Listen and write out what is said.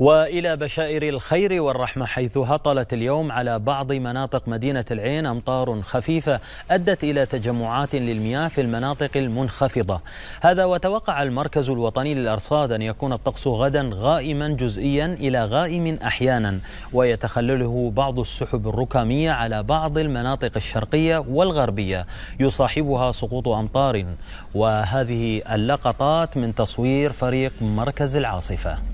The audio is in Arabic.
والى بشائر الخير والرحمه حيث هطلت اليوم على بعض مناطق مدينه العين امطار خفيفه ادت الى تجمعات للمياه في المناطق المنخفضه. هذا وتوقع المركز الوطني للارصاد ان يكون الطقس غدا غائما جزئيا الى غائم احيانا ويتخلله بعض السحب الركاميه على بعض المناطق الشرقيه والغربيه يصاحبها سقوط امطار وهذه اللقطات من تصوير فريق مركز العاصفه.